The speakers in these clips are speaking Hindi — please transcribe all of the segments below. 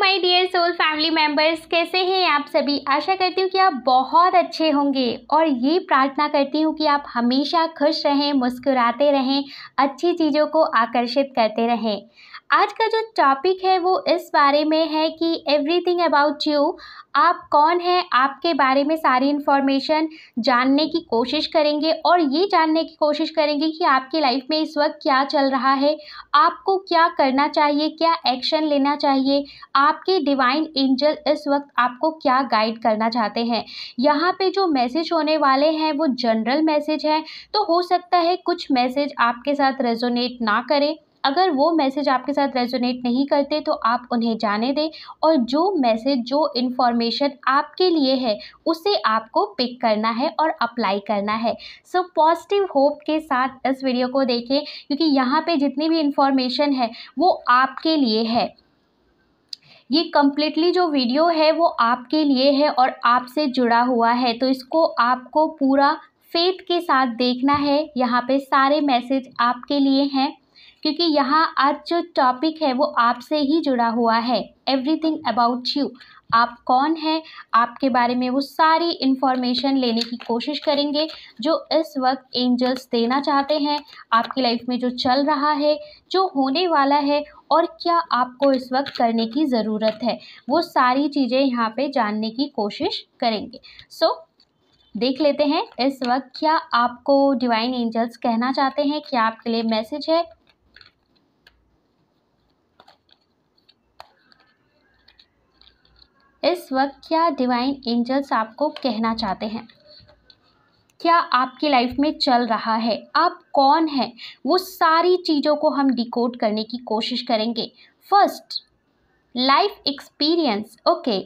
My dear soul family members कैसे हैं आप सभी आशा करती हूँ कि आप बहुत अच्छे होंगे और ये प्रार्थना करती हूँ कि आप हमेशा खुश रहें मुस्कुराते रहें अच्छी चीज़ों को आकर्षित करते रहें आज का जो टॉपिक है वो इस बारे में है कि एवरीथिंग अबाउट यू आप कौन हैं आपके बारे में सारी इन्फॉर्मेशन जानने की कोशिश करेंगे और ये जानने की कोशिश करेंगे कि आपकी लाइफ में इस वक्त क्या चल रहा है आपको क्या करना चाहिए क्या एक्शन लेना चाहिए आपके डिवाइन एंजल इस वक्त आपको क्या गाइड करना चाहते हैं यहाँ पे जो मैसेज होने वाले हैं वो जनरल मैसेज हैं तो हो सकता है कुछ मैसेज आपके साथ रेजोनेट ना करें अगर वो मैसेज आपके साथ रेजोनेट नहीं करते तो आप उन्हें जाने दें और जो मैसेज जो इन्फॉर्मेशन आपके लिए है उसे आपको पिक करना है और अप्लाई करना है सो पॉजिटिव होप के साथ इस वीडियो को देखें क्योंकि यहाँ पे जितनी भी इन्फॉर्मेशन है वो आपके लिए है ये कम्प्लीटली जो वीडियो है वो आपके लिए है और आपसे जुड़ा हुआ है तो इसको आपको पूरा फेथ के साथ देखना है यहाँ पे सारे मैसेज आपके लिए हैं क्योंकि यहाँ आज जो टॉपिक है वो आपसे ही जुड़ा हुआ है एवरीथिंग अबाउट यू आप कौन हैं आपके बारे में वो सारी इन्फॉर्मेशन लेने की कोशिश करेंगे जो इस वक्त एंजल्स देना चाहते हैं आपकी लाइफ में जो चल रहा है जो होने वाला है और क्या आपको इस वक्त करने की ज़रूरत है वो सारी चीज़ें यहाँ पे जानने की कोशिश करेंगे सो so, देख लेते हैं इस वक्त क्या आपको डिवाइन एंजल्स कहना चाहते हैं क्या आपके लिए मैसेज है इस वक्त क्या डिवाइन एंजल्स आपको कहना चाहते हैं क्या आपकी लाइफ में चल रहा है आप कौन हैं वो सारी चीज़ों को हम डिकोड करने की कोशिश करेंगे फर्स्ट लाइफ एक्सपीरियंस ओके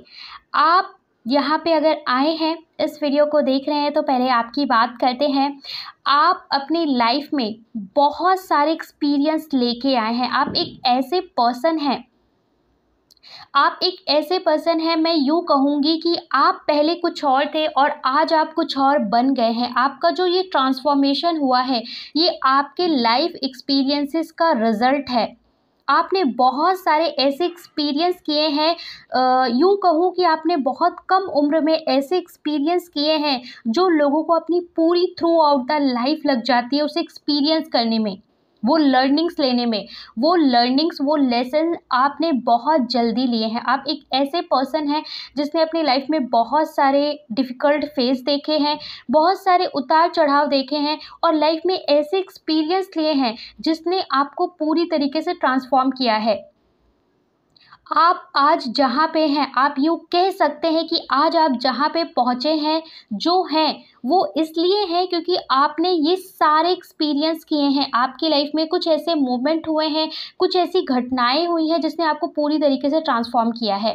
आप यहाँ पे अगर आए हैं इस वीडियो को देख रहे हैं तो पहले आपकी बात करते हैं आप अपनी लाइफ में बहुत सारे एक्सपीरियंस लेके आए हैं आप एक ऐसे पर्सन हैं आप एक ऐसे पर्सन हैं मैं यूँ कहूँगी कि आप पहले कुछ और थे और आज आप कुछ और बन गए हैं आपका जो ये ट्रांसफॉर्मेशन हुआ है ये आपके लाइफ एक्सपीरियंसेस का रिज़ल्ट है आपने बहुत सारे ऐसे एक्सपीरियंस किए हैं यूँ कहूँ कि आपने बहुत कम उम्र में ऐसे एक्सपीरियंस किए हैं जो लोगों को अपनी पूरी थ्रू आउट द लाइफ लग जाती है उसे एक्सपीरियंस करने में वो लर्निंग्स लेने में वो लर्निंग्स वो लेसन आपने बहुत जल्दी लिए हैं आप एक ऐसे पर्सन हैं जिसने अपनी लाइफ में बहुत सारे डिफ़िकल्ट फेज देखे हैं बहुत सारे उतार चढ़ाव देखे हैं और लाइफ में ऐसे एक्सपीरियंस लिए हैं जिसने आपको पूरी तरीके से ट्रांसफॉर्म किया है आप आज जहाँ पे हैं आप यूँ कह सकते हैं कि आज आप जहाँ पे पहुँचे हैं जो हैं वो इसलिए हैं क्योंकि आपने ये सारे एक्सपीरियंस किए हैं आपकी लाइफ में कुछ ऐसे मोमेंट हुए हैं कुछ ऐसी घटनाएं हुई हैं जिसने आपको पूरी तरीके से ट्रांसफॉर्म किया है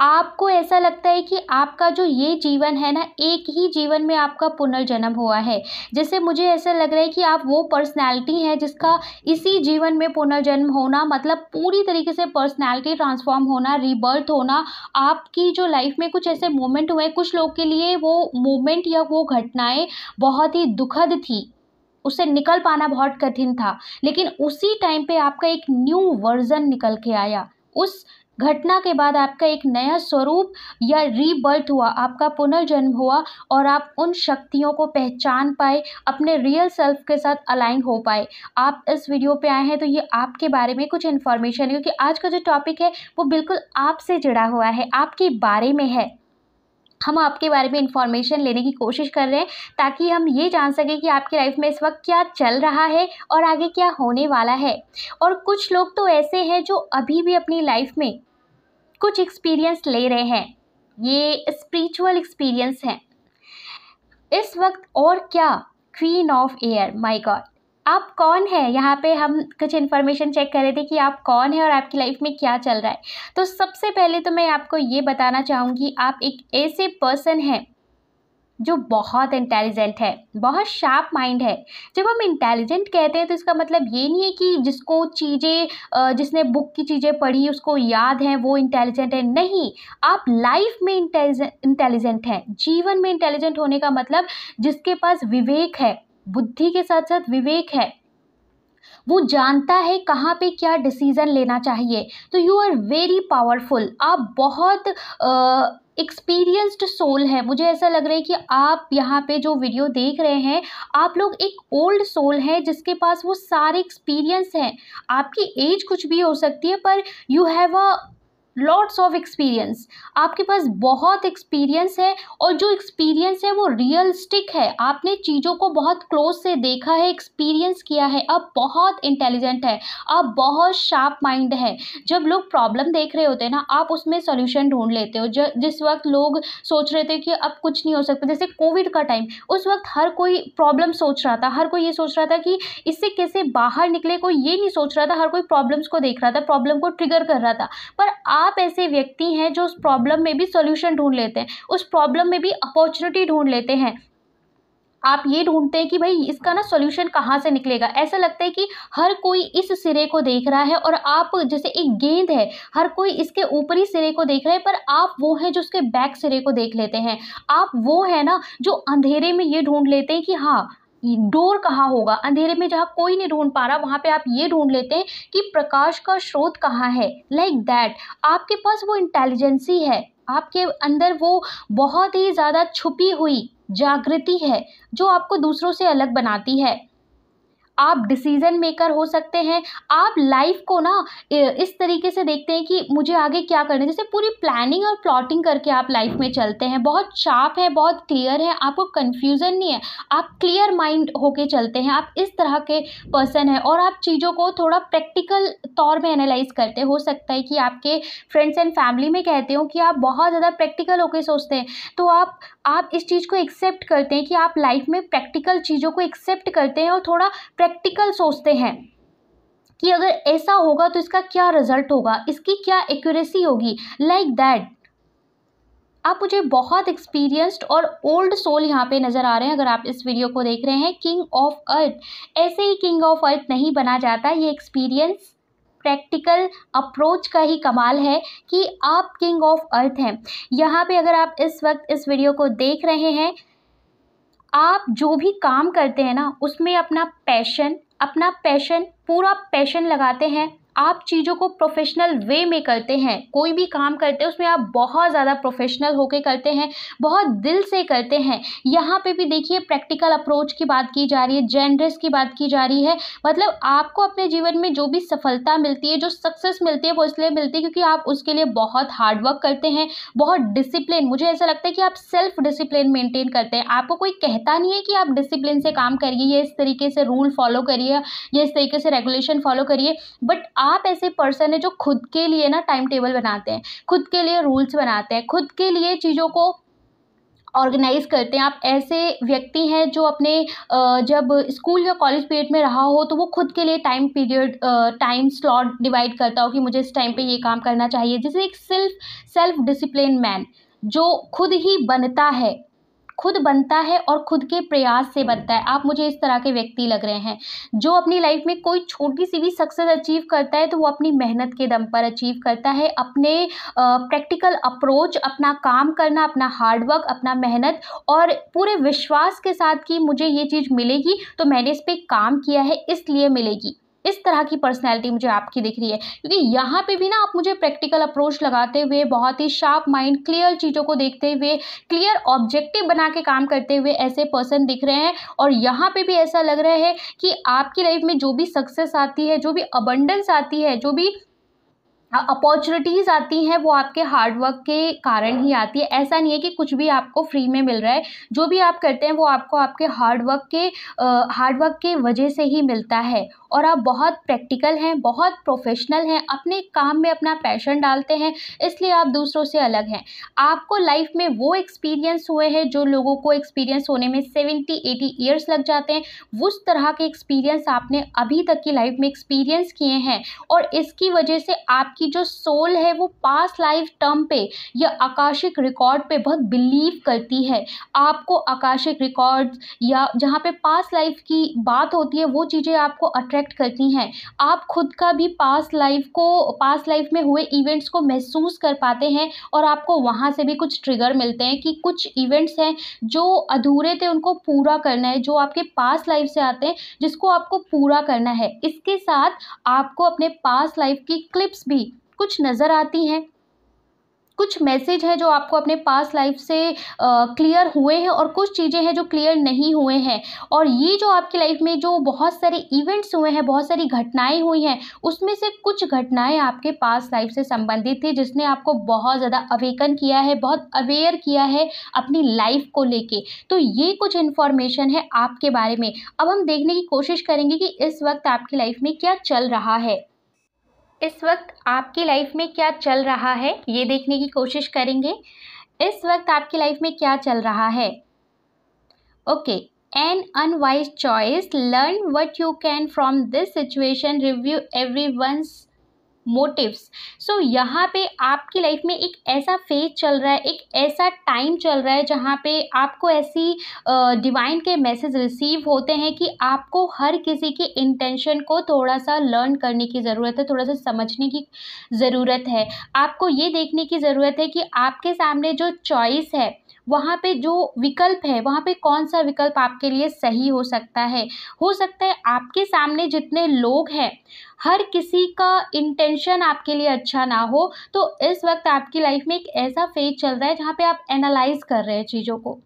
आपको ऐसा लगता है कि आपका जो ये जीवन है ना एक ही जीवन में आपका पुनर्जन्म हुआ है जैसे मुझे ऐसा लग रहा है कि आप वो पर्सनैलिटी हैं जिसका इसी जीवन में पुनर्जन्म होना मतलब पूरी तरीके से पर्सनैलिटी ट्रांसफॉर्म होना रिबर्थ होना आपकी जो लाइफ में कुछ ऐसे मोमेंट हुए कुछ लोग के लिए वो मोमेंट या वो घटनाएँ बहुत ही दुखद थी उससे निकल पाना बहुत कठिन था लेकिन उसी टाइम पे आपका एक न्यू वर्जन निकल के आया उस घटना के बाद आपका एक नया स्वरूप या रीबर्थ हुआ आपका पुनर्जन्म हुआ और आप उन शक्तियों को पहचान पाए अपने रियल सेल्फ के साथ अलाइन हो पाए आप इस वीडियो पे आए हैं तो ये आपके बारे में कुछ इन्फॉर्मेशन है क्योंकि आज का जो टॉपिक है वो बिल्कुल आपसे जुड़ा हुआ है आपके बारे में है हम आपके बारे में इन्फॉर्मेशन लेने की कोशिश कर रहे हैं ताकि हम ये जान सकें कि आपकी लाइफ में इस वक्त क्या चल रहा है और आगे क्या होने वाला है और कुछ लोग तो ऐसे हैं जो अभी भी अपनी लाइफ में कुछ एक्सपीरियंस ले रहे हैं ये स्पिरिचुअल एक्सपीरियंस हैं इस वक्त और क्या queen of air my god आप कौन है यहाँ पे हम कुछ इन्फॉर्मेशन चेक कर रहे थे कि आप कौन है और आपकी लाइफ में क्या चल रहा है तो सबसे पहले तो मैं आपको ये बताना चाहूँगी आप एक ऐसे पर्सन हैं जो बहुत इंटेलिजेंट है बहुत शार्प माइंड है जब हम इंटेलिजेंट कहते हैं तो इसका मतलब ये नहीं है कि जिसको चीज़ें जिसने बुक की चीज़ें पढ़ी उसको याद हैं वो इंटेलिजेंट है नहीं आप लाइफ में इंटेलिजेंट हैं जीवन में इंटेलिजेंट होने का मतलब जिसके पास विवेक है बुद्धि के साथ साथ विवेक है वो जानता है कहाँ पे क्या डिसीज़न लेना चाहिए तो यू आर वेरी पावरफुल आप बहुत आ, एक्सपीरियंस्ड सोल है मुझे ऐसा लग रहा है कि आप यहाँ पे जो वीडियो देख रहे हैं आप लोग एक ओल्ड सोल है जिसके पास वो सारे एक्सपीरियंस हैं आपकी एज कुछ भी हो सकती है पर you have a lots of experience आपके पास बहुत एक्सपीरियंस है और जो एक्सपीरियंस है वो रियलिस्टिक है आपने चीज़ों को बहुत क्लोज से देखा है एक्सपीरियंस किया है आप बहुत इंटेलिजेंट है आप बहुत शार्प माइंड है जब लोग प्रॉब्लम देख रहे होते हैं ना आप उसमें सोल्यूशन ढूंढ लेते हो जिस वक्त लोग सोच रहे थे कि अब कुछ नहीं हो सकता जैसे कोविड का टाइम उस वक्त हर कोई प्रॉब्लम सोच रहा था हर कोई ये सोच रहा था कि इससे कैसे बाहर निकले कोई ये नहीं सोच रहा था हर कोई प्रॉब्लम्स को देख रहा था प्रॉब्लम को ट्रिगर कर रहा था पर आज आप ऐसे व्यक्ति हैं जो उस प्रॉब्लम में भी सोल्यूशन ढूंढ लेते हैं उस प्रॉब्लम में भी अपॉर्चुनिटी ढूंढ लेते हैं आप ये ढूंढते हैं कि भाई इसका ना सॉल्यूशन कहाँ से निकलेगा ऐसा लगता है कि हर कोई इस सिरे को देख रहा है और आप जैसे एक गेंद है हर कोई इसके ऊपरी सिरे को देख रहा है पर आप वो हैं जो उसके बैक सिरे को देख लेते हैं आप वो हैं ना जो अंधेरे में ये ढूंढ लेते हैं कि हाँ डोर कहाँ होगा अंधेरे में जहाँ कोई नहीं ढूंढ पा रहा वहाँ पे आप ये ढूंढ लेते हैं कि प्रकाश का स्रोत कहाँ है लाइक like दैट आपके पास वो इंटेलिजेंसी है आपके अंदर वो बहुत ही ज़्यादा छुपी हुई जागृति है जो आपको दूसरों से अलग बनाती है आप डिसीज़न मेकर हो सकते हैं आप लाइफ को ना इस तरीके से देखते हैं कि मुझे आगे क्या करना है जैसे पूरी प्लानिंग और प्लॉटिंग करके आप लाइफ में चलते हैं बहुत शार्प है बहुत क्लियर है आपको कन्फ्यूज़न नहीं है आप क्लियर माइंड होके चलते हैं आप इस तरह के पर्सन हैं और आप चीज़ों को थोड़ा प्रैक्टिकल तौर में एनालाइज करते हो सकता है कि आपके फ्रेंड्स एंड फैमिली में कहते हो कि आप बहुत ज़्यादा प्रैक्टिकल होकर सोचते हैं तो आप आप इस चीज़ को एक्सेप्ट करते हैं कि आप लाइफ में प्रैक्टिकल चीज़ों को एक्सेप्ट करते हैं और थोड़ा प्रैक्टिकल सोचते हैं कि अगर ऐसा होगा तो इसका क्या रिजल्ट होगा इसकी क्या एक्यूरेसी होगी लाइक दैट आप मुझे बहुत एक्सपीरियंस्ड और ओल्ड सोल यहाँ पे नज़र आ रहे हैं अगर आप इस वीडियो को देख रहे हैं किंग ऑफ अर्थ ऐसे ही किंग ऑफ अर्थ नहीं बना जाता ये एक्सपीरियंस प्रैक्टिकल अप्रोच का ही कमाल है कि आप किंग ऑफ अर्थ हैं यहाँ पे अगर आप इस वक्त इस वीडियो को देख रहे हैं आप जो भी काम करते हैं ना उसमें अपना पैशन अपना पैशन पूरा पैशन लगाते हैं आप चीज़ों को प्रोफेशनल वे में करते हैं कोई भी काम करते हैं उसमें आप बहुत ज़्यादा प्रोफेशनल होकर करते हैं बहुत दिल से करते हैं यहाँ पे भी देखिए प्रैक्टिकल अप्रोच की बात की जा रही है जेंडर्स की बात की जा रही है मतलब आपको अपने जीवन में जो भी सफलता मिलती है जो सक्सेस मिलती है वो इसलिए मिलती है क्योंकि आप उसके लिए बहुत हार्डवर्क करते हैं बहुत डिसिप्लिन मुझे ऐसा लगता है कि आप सेल्फ डिसिप्लिन मेंटेन करते हैं आपको कोई कहता नहीं है कि आप डिसिप्लिन से काम करिए या इस तरीके से रूल फॉलो करिए या इस तरीके से रेगुलेशन फॉलो करिए बट आप आप ऐसे पर्सन है जो खुद के लिए ना टाइम टेबल बनाते हैं खुद के लिए रूल्स बनाते हैं खुद के लिए चीज़ों को ऑर्गेनाइज करते हैं आप ऐसे व्यक्ति हैं जो अपने जब स्कूल या कॉलेज पीरियड में रहा हो तो वो खुद के लिए time period time slot divide करता हो कि मुझे इस टाइम पे ये काम करना चाहिए जैसे एक सेल्फ सेल्फ डिसिप्लिन मैन जो खुद ही बनता है खुद बनता है और खुद के प्रयास से हम्म। बनता है आप मुझे इस तरह के व्यक्ति लग रहे हैं जो अपनी लाइफ में कोई छोटी सी भी सक्सेस अचीव करता है तो वो अपनी मेहनत के दम पर अचीव करता है अपने प्रैक्टिकल अप्रोच अपना काम करना अपना हार्डवर्क अपना मेहनत और पूरे विश्वास के साथ कि मुझे ये चीज़ मिलेगी तो मैंने इस पर काम किया है इसलिए मिलेगी इस तरह की पर्सनैलिटी मुझे आपकी दिख रही है क्योंकि यहाँ पर भी ना आप मुझे प्रैक्टिकल अप्रोच लगाते हुए बहुत ही शार्प माइंड क्लियर चीज़ों को देखते हुए क्लियर ऑब्जेक्टिव बना के काम करते हुए ऐसे पर्सन दिख रहे हैं और यहाँ पर भी ऐसा लग रहा है कि आपकी लाइफ में जो भी सक्सेस आती है जो भी अबंडेंस आती है जो भी अपॉर्चुनिटीज़ आती हैं वो आपके हार्डवर्क के कारण ही आती है ऐसा नहीं है कि कुछ भी आपको फ्री में मिल रहा है जो भी आप करते हैं वो आपको आपके हार्डवर्क के हार्डवर्क के वजह से ही मिलता है और आप बहुत प्रैक्टिकल हैं बहुत प्रोफेशनल हैं अपने काम में अपना पैशन डालते हैं इसलिए आप दूसरों से अलग हैं आपको लाइफ में वो एक्सपीरियंस हुए हैं जो लोगों को एक्सपीरियंस होने में सेवेंटी एटी ईयर्स लग जाते हैं उस तरह के एक्सपीरियंस आपने अभी तक की लाइफ में एक्सपीरियंस किए हैं और इसकी वजह से आपकी जो सोल है वो पास लाइफ टर्म पे या आकाशिक रिकॉर्ड पे बहुत बिलीव करती है आपको आकाशिक रिकॉर्ड या जहाँ पे पास लाइफ की बात होती है वो चीज़ें आपको अट्रैक्ट अट्रैक्ट करती हैं आप खुद का भी पास लाइफ को पास लाइफ में हुए इवेंट्स को महसूस कर पाते हैं और आपको वहाँ से भी कुछ ट्रिगर मिलते हैं कि कुछ इवेंट्स हैं जो अधूरे थे उनको पूरा करना है जो आपके पास लाइफ से आते हैं जिसको आपको पूरा करना है इसके साथ आपको अपने पास लाइफ की क्लिप्स भी कुछ नज़र आती हैं कुछ मैसेज हैं जो आपको अपने पास लाइफ से क्लियर हुए हैं और कुछ चीज़ें हैं जो क्लियर नहीं हुए हैं और ये जो आपकी लाइफ में जो बहुत सारे इवेंट्स हुए हैं बहुत सारी घटनाएं हुई हैं उसमें से कुछ घटनाएं आपके पास लाइफ से संबंधित थी जिसने आपको बहुत ज़्यादा अवेकन किया है बहुत अवेयर किया है अपनी लाइफ को लेके तो ये कुछ इन्फॉर्मेशन है आपके बारे में अब हम देखने की कोशिश करेंगे कि इस वक्त आपकी लाइफ में क्या चल रहा है इस वक्त आपकी लाइफ में क्या चल रहा है ये देखने की कोशिश करेंगे इस वक्त आपकी लाइफ में क्या चल रहा है okay an unwise choice learn what you can from this situation review everyone's motives so यहाँ पे आपकी लाइफ में एक ऐसा फेज चल रहा है एक ऐसा टाइम चल रहा है जहाँ पे आपको ऐसी डिवाइन uh, के मैसेज रिसीव होते हैं कि आपको हर किसी की इंटेंशन को थोड़ा सा लर्न करने की ज़रूरत है थोड़ा सा समझने की ज़रूरत है आपको ये देखने की ज़रूरत है कि आपके सामने जो चॉइस है वहाँ पे जो विकल्प है वहाँ पे कौन सा विकल्प आपके लिए सही हो सकता है हो सकता है आपके सामने जितने लोग हैं हर किसी का इंटेंशन आपके लिए अच्छा ना हो तो इस वक्त आपकी लाइफ में एक ऐसा फेज चल रहा है जहाँ पे आप एनालाइज कर रहे हैं चीज़ों को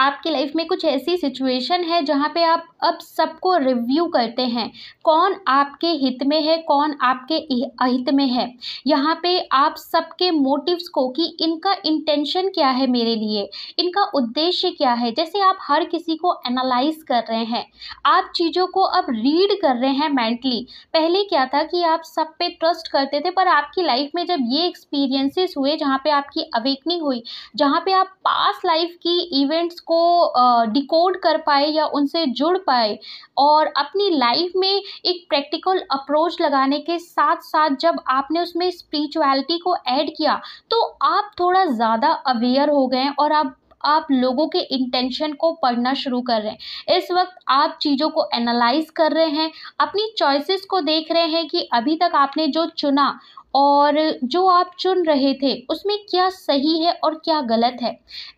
आपकी लाइफ में कुछ ऐसी सिचुएशन है जहाँ पे आप अब सबको रिव्यू करते हैं कौन आपके हित में है कौन आपके अहित में है यहाँ पे आप सबके मोटिव्स को कि इनका इंटेंशन क्या है मेरे लिए इनका उद्देश्य क्या है जैसे आप हर किसी को एनालाइज कर रहे हैं आप चीज़ों को अब रीड कर रहे हैं मेंटली पहले क्या था कि आप सब पे ट्रस्ट करते थे पर आपकी लाइफ में जब ये एक्सपीरियंसेस हुए जहाँ पे आपकी अवेकनिंग हुई जहाँ पे आप पास लाइफ की इवेंट्स थिंग्स को डिकोड कर पाए या उनसे जुड़ पाए और अपनी लाइफ में एक प्रैक्टिकल अप्रोच लगाने के साथ साथ जब आपने उसमें स्पिरिचुअलिटी को ऐड किया तो आप थोड़ा ज़्यादा अवेयर हो गए और आप आप लोगों के इंटेंशन को पढ़ना शुरू कर रहे हैं इस वक्त आप चीज़ों को एनालाइज कर रहे हैं अपनी चॉइसेस को देख रहे हैं कि अभी तक आपने जो चुना और जो आप चुन रहे थे उसमें क्या सही है और क्या गलत है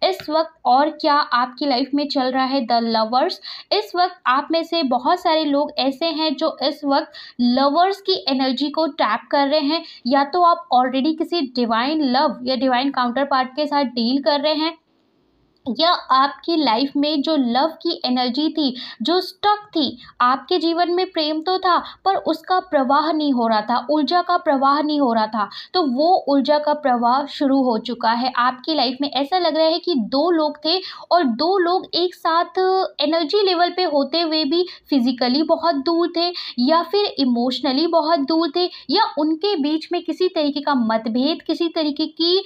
इस वक्त और क्या आपकी लाइफ में चल रहा है द लवर्स इस वक्त आप में से बहुत सारे लोग ऐसे हैं जो इस वक्त लवर्स की एनर्जी को टैप कर रहे हैं या तो आप ऑलरेडी किसी डिवाइन लव या डिवाइन काउंटर पार्ट के साथ डील कर रहे हैं या आपकी लाइफ में जो लव की एनर्जी थी जो स्टक थी आपके जीवन में प्रेम तो था पर उसका प्रवाह नहीं हो रहा था ऊर्जा का प्रवाह नहीं हो रहा था तो वो ऊर्जा का प्रवाह शुरू हो चुका है आपकी लाइफ में ऐसा लग रहा है कि दो लोग थे और दो लोग एक साथ एनर्जी लेवल पे होते हुए भी फिजिकली बहुत दूर थे या फिर इमोशनली बहुत दूर थे या उनके बीच में किसी तरीके का मतभेद किसी तरीके की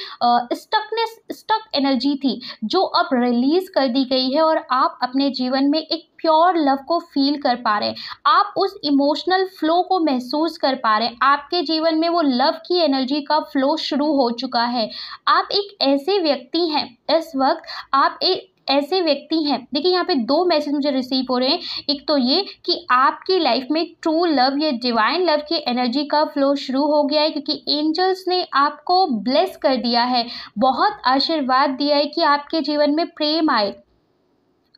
स्टकनेस स्टक एनर्जी थी जो अब रिलीज़ कर दी गई है और आप अपने जीवन में एक प्योर लव को फील कर पा रहे हैं आप उस इमोशनल फ्लो को महसूस कर पा रहे हैं आपके जीवन में वो लव की एनर्जी का फ्लो शुरू हो चुका है आप एक ऐसे व्यक्ति हैं इस वक्त आप एक ऐसे व्यक्ति हैं देखिए यहाँ पे दो मैसेज मुझे रिसीव हो रहे हैं एक तो ये कि आपकी लाइफ में ट्रू लव या डिवाइन लव की एनर्जी का फ्लो शुरू हो गया है क्योंकि एंजल्स ने आपको ब्लेस कर दिया है बहुत आशीर्वाद दिया है कि आपके जीवन में प्रेम आए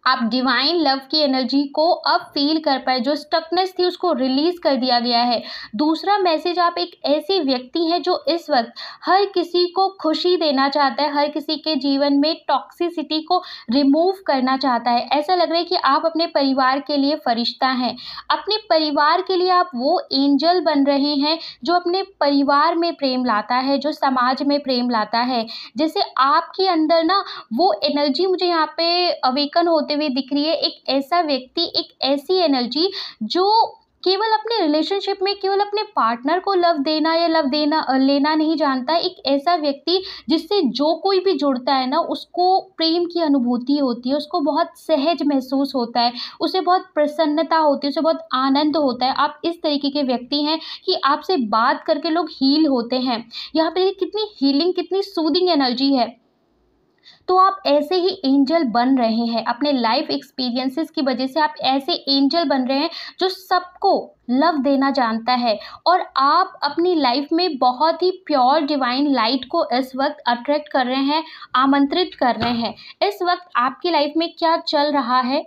आप डिवाइन लव की एनर्जी को अब फील कर पाए जो स्टकनेस थी उसको रिलीज़ कर दिया गया है दूसरा मैसेज आप एक ऐसे व्यक्ति हैं जो इस वक्त हर किसी को खुशी देना चाहता है हर किसी के जीवन में टॉक्सिसिटी को रिमूव करना चाहता है ऐसा लग रहा है कि आप अपने परिवार के लिए फरिश्ता हैं अपने परिवार के लिए आप वो एंजल बन रहे हैं जो अपने परिवार में प्रेम लाता है जो समाज में प्रेम लाता है जैसे आपके अंदर ना वो एनर्जी मुझे यहाँ पे अवेकन होते होते हुए दिख रही है एक ऐसा व्यक्ति एक ऐसी एनर्जी जो केवल अपने रिलेशनशिप में केवल अपने पार्टनर को लव देना या लव देना लेना नहीं जानता एक ऐसा व्यक्ति जिससे जो कोई भी जुड़ता है ना उसको प्रेम की अनुभूति होती है उसको बहुत सहज महसूस होता है उसे बहुत प्रसन्नता होती है उसे बहुत आनंद होता है आप इस तरीके के व्यक्ति हैं कि आपसे बात करके लोग हील होते हैं यहाँ पर कितनी हीलिंग कितनी सूदिंग एनर्जी है तो आप ऐसे ही एंजल बन रहे हैं अपने लाइफ एक्सपीरियंसेस की वजह से आप ऐसे एंजल बन रहे हैं जो सबको लव देना जानता है और आप अपनी लाइफ में बहुत ही प्योर डिवाइन लाइट को इस वक्त अट्रैक्ट कर रहे हैं आमंत्रित कर रहे हैं इस वक्त आपकी लाइफ में क्या चल रहा है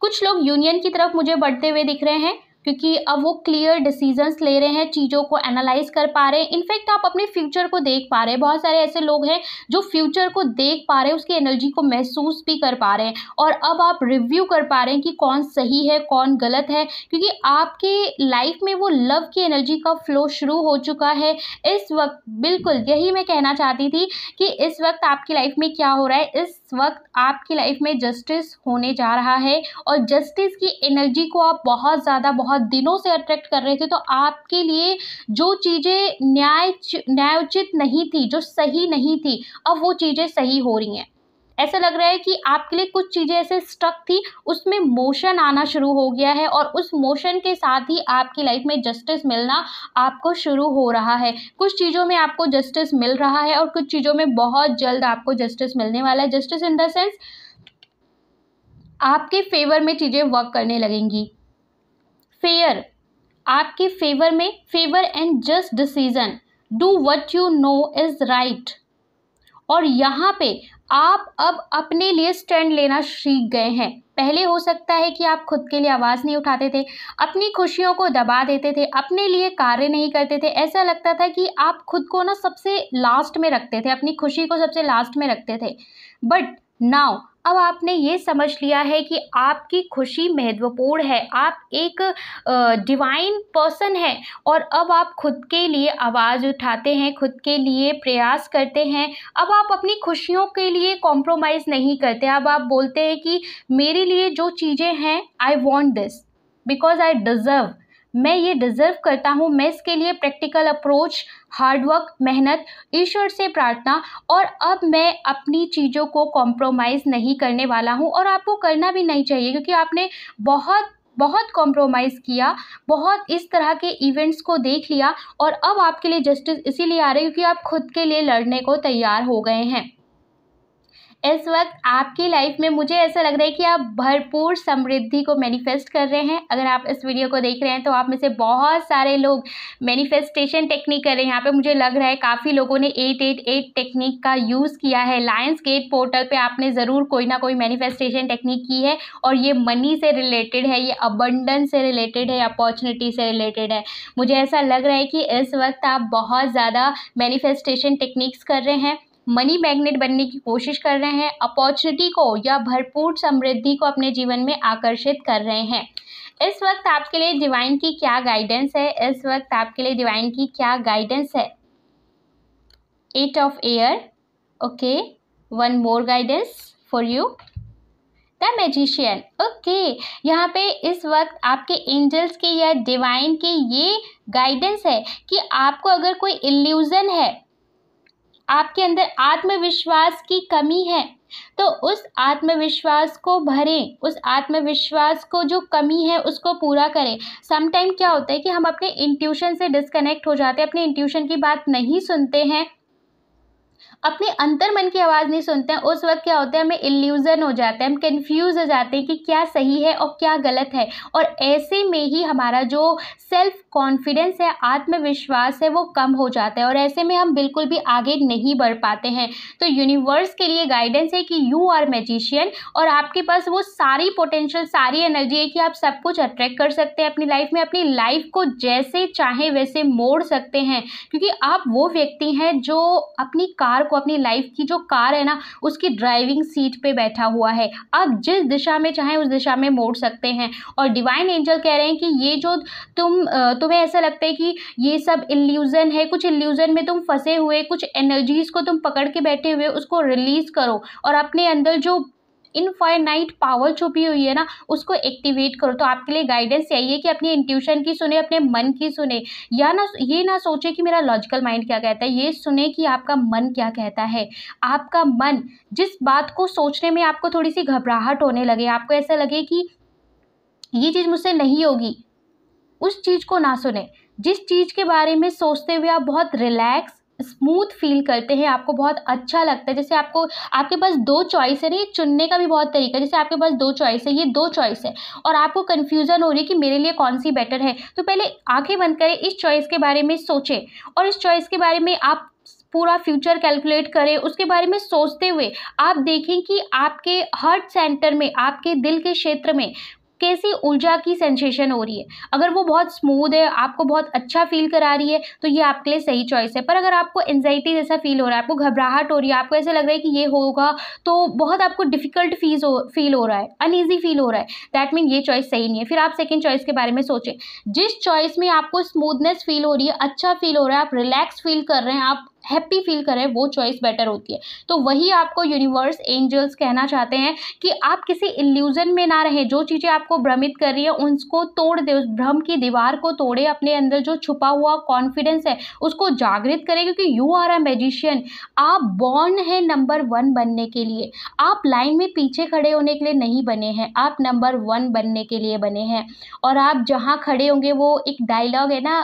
कुछ लोग यूनियन की तरफ मुझे बढ़ते हुए दिख रहे हैं क्योंकि अब वो क्लियर डिसीजंस ले रहे हैं चीज़ों को एनालाइज कर पा रहे हैं इनफैक्ट आप अपने फ्यूचर को देख पा रहे हैं बहुत सारे ऐसे लोग हैं जो फ्यूचर को देख पा रहे हैं उसकी एनर्जी को महसूस भी कर पा रहे हैं और अब आप रिव्यू कर पा रहे हैं कि कौन सही है कौन गलत है क्योंकि आपके लाइफ में वो लव की एनर्जी का फ्लो शुरू हो चुका है इस वक्त बिल्कुल यही मैं कहना चाहती थी कि इस वक्त आपकी लाइफ में क्या हो रहा है इस वक्त आपकी लाइफ में जस्टिस होने जा रहा है और जस्टिस की एनर्जी को आप बहुत ज़्यादा बहुत दिनों से अट्रैक्ट कर रहे थे तो आपके लिए जो चीज़ें न्याय न्यायोचित नहीं थी जो सही नहीं थी अब वो चीज़ें सही हो रही हैं ऐसा लग रहा है कि आपके लिए कुछ चीज़ें ऐसे स्ट्रक थी उसमें मोशन आना शुरू हो गया है और उस मोशन के साथ ही आपकी लाइफ में जस्टिस मिलना आपको शुरू हो रहा है कुछ चीज़ों में आपको जस्टिस मिल रहा है और कुछ चीज़ों में बहुत जल्द आपको जस्टिस मिलने वाला है जस्टिस इन द सेंस आपके फेवर में चीज़ें वर्क करने लगेंगी फेयर आपके फेवर में favour and just decision do what you know is right और यहाँ पे आप अब अपने लिए स्टैंड लेना सीख गए हैं पहले हो सकता है कि आप खुद के लिए आवाज़ नहीं उठाते थे अपनी खुशियों को दबा देते थे अपने लिए कार्य नहीं करते थे ऐसा लगता था कि आप खुद को ना सबसे लास्ट में रखते थे अपनी खुशी को सबसे लास्ट में रखते थे बट नाउ अब आपने ये समझ लिया है कि आपकी खुशी महत्वपूर्ण है आप एक डिवाइन पर्सन है और अब आप खुद के लिए आवाज़ उठाते हैं खुद के लिए प्रयास करते हैं अब आप अपनी खुशियों के लिए कॉम्प्रोमाइज़ नहीं करते अब आप बोलते हैं कि मेरे लिए जो चीज़ें हैं I want this because I deserve मैं ये डिज़र्व करता हूँ मैं इसके लिए प्रैक्टिकल अप्रोच हार्डवर्क मेहनत ईश्वर से प्रार्थना और अब मैं अपनी चीज़ों को कॉम्प्रोमाइज़ नहीं करने वाला हूँ और आपको करना भी नहीं चाहिए क्योंकि आपने बहुत बहुत कॉम्प्रोमाइज़ किया बहुत इस तरह के इवेंट्स को देख लिया और अब आपके लिए जस्टिस इसीलिए आ रही है क्योंकि आप खुद के लिए लड़ने को तैयार हो गए हैं इस वक्त आपकी लाइफ में मुझे ऐसा लग रहा है कि आप भरपूर समृद्धि को मैनिफेस्ट कर रहे हैं अगर आप इस वीडियो को देख रहे हैं तो आप में से बहुत सारे लोग मैनिफेस्टेशन टेक्निक कर रहे हैं यहाँ पे मुझे लग रहा है काफ़ी लोगों ने 888 टेक्निक का यूज़ किया है लायंस गेट पोर्टल पे आपने ज़रूर कोई ना कोई मैनिफेस्टेशन टेक्निक की है और ये मनी से रिलेटेड है ये अबंडन से रिलेटेड है अपॉर्चुनिटी से रिलेटेड है मुझे ऐसा लग रहा है कि इस वक्त आप बहुत ज़्यादा मैनिफेस्टेशन टेक्निक्स कर रहे हैं मनी मैग्नेट बनने की कोशिश कर रहे हैं अपॉर्चुनिटी को या भरपूर समृद्धि को अपने जीवन में आकर्षित कर रहे हैं इस वक्त आपके लिए डिवाइन की क्या गाइडेंस है इस वक्त आपके लिए डिवाइन की क्या गाइडेंस है eight of air okay one more guidance for you the magician okay यहाँ पे इस वक्त आपके एंजल्स के या डिवाइन के ये गाइडेंस है कि आपको अगर कोई इल्यूज़न है आपके अंदर आत्मविश्वास की कमी है तो उस आत्मविश्वास को भरें उस आत्मविश्वास को जो कमी है उसको पूरा करें समटाइम क्या होता है कि हम अपने इंट्यूशन से डिस्कनेक्ट हो जाते हैं अपने इंट्यूशन की बात नहीं सुनते हैं अपने अंतर मन की आवाज़ नहीं सुनते हैं उस वक्त क्या होता है हमें इल्यूज़न हो जाते हैं हम कंफ्यूज हो जाते हैं कि क्या सही है और क्या गलत है और ऐसे में ही हमारा जो सेल्फ कॉन्फिडेंस है आत्मविश्वास है वो कम हो जाता है और ऐसे में हम बिल्कुल भी आगे नहीं बढ़ पाते हैं तो यूनिवर्स के लिए गाइडेंस है कि यू आर मैजिशियन और आपके पास वो सारी पोटेंशियल सारी एनर्जी है कि आप सब कुछ अट्रैक्ट कर सकते हैं अपनी लाइफ में अपनी लाइफ को जैसे चाहें वैसे मोड़ सकते हैं क्योंकि आप वो व्यक्ति हैं जो अपनी कार को अपनी लाइफ की जो कार है ना उसकी ड्राइविंग सीट पर बैठा हुआ है आप जिस दिशा में चाहें उस दिशा में मोड़ सकते हैं और डिवाइन एंजल कह रहे हैं कि ये जो तुम, तुम तुम्हें ऐसा लगता है कि ये सब इल्यूज़न है कुछ इल्यूज़न में तुम फंसे हुए कुछ एनर्जीज़ को तुम पकड़ के बैठे हुए उसको रिलीज़ करो और अपने अंदर जो इनफाइनाइट पावर छुपी हुई है ना उसको एक्टिवेट करो तो आपके लिए गाइडेंस यही है कि अपनी इंट्यूशन की सुने अपने मन की सुने या ना ये ना सोचे कि मेरा लॉजिकल माइंड क्या कहता है ये सुने कि आपका मन क्या कहता है आपका मन जिस बात को सोचने में आपको थोड़ी सी घबराहट होने लगे आपको ऐसा लगे कि ये चीज़ मुझसे नहीं होगी उस चीज़ को ना सुने जिस चीज़ के बारे में सोचते हुए आप बहुत रिलैक्स स्मूथ फील करते हैं आपको बहुत अच्छा लगता है जैसे आपको आपके पास दो चॉइस है नहीं ये चुनने का भी बहुत तरीका है जैसे आपके पास दो चॉइस है ये दो चॉइस है और आपको कन्फ्यूज़न हो रही है कि मेरे लिए कौन सी बेटर है तो पहले आंखें बंद करें इस चॉइस के बारे में सोचें और इस चॉइस के बारे में आप पूरा फ्यूचर कैलकुलेट करें उसके बारे में सोचते हुए आप देखें कि आपके हार्ट सेंटर में आपके दिल के क्षेत्र में कैसी ऊर्जा की सेंसेशन हो रही है अगर वो बहुत स्मूद है आपको बहुत अच्छा फील करा रही है तो ये आपके लिए सही चॉइस है पर अगर आपको एनजाइटी जैसा फील हो रहा है आपको घबराहट हो रही है आपको ऐसा लग रहा है कि ये होगा तो बहुत आपको डिफ़िकल्ट फील हो फील हो रहा है अनईजी फील हो रहा है दैट मीन ये चॉइस सही नहीं है फिर आप सेकेंड चॉइस के बारे में सोचें जिस चॉइस में आपको स्मूदनेस फील हो रही है अच्छा फील हो रहा है आप रिलैक्स फील कर रहे हैं आप हैप्पी फील करें वो चॉइस बेटर होती है तो वही आपको यूनिवर्स एंजल्स कहना चाहते हैं कि आप किसी इल्यूज़न में ना रहे जो चीज़ें आपको भ्रमित कर रही है उनको तोड़ दे उस भ्रम की दीवार को तोड़े अपने अंदर जो छुपा हुआ कॉन्फिडेंस है उसको जागृत करें क्योंकि यू आर अ मैजिशियन आप बॉर्न है नंबर वन बनने के लिए आप लाइन में पीछे खड़े होने के लिए नहीं बने हैं आप नंबर वन बनने के लिए बने हैं और आप जहाँ खड़े होंगे वो एक डायलॉग है ना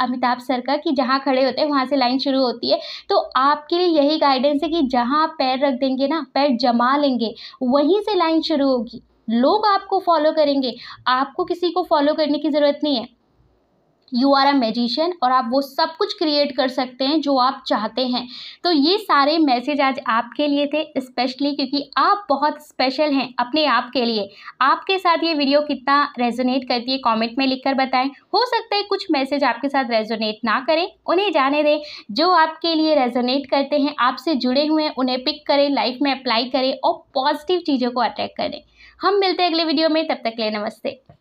अमिताभ सर का कि जहाँ खड़े होते हैं वहाँ से लाइन शुरू होती है है तो आपके लिए यही गाइडेंस है कि जहाँ आप पैर रख देंगे ना पैर जमा लेंगे वहीं से लाइन शुरू होगी लोग आपको फॉलो करेंगे आपको किसी को फॉलो करने की ज़रूरत नहीं है यू आर अ मैजिशियन और आप वो सब कुछ क्रिएट कर सकते हैं जो आप चाहते हैं तो ये सारे मैसेज आज आपके लिए थे स्पेशली क्योंकि आप बहुत स्पेशल हैं अपने आप के लिए आपके साथ ये वीडियो कितना रेजोनेट करती है कमेंट में लिखकर बताएं हो सकता है कुछ मैसेज आपके साथ रेजोनेट ना करें उन्हें जाने दें जो आपके लिए रेजोनेट करते हैं आपसे जुड़े हुए हैं उन्हें पिक करें लाइफ में अप्लाई करें और पॉजिटिव चीज़ों को अट्रैक्ट करें हम मिलते हैं अगले वीडियो में तब तक ले नमस्ते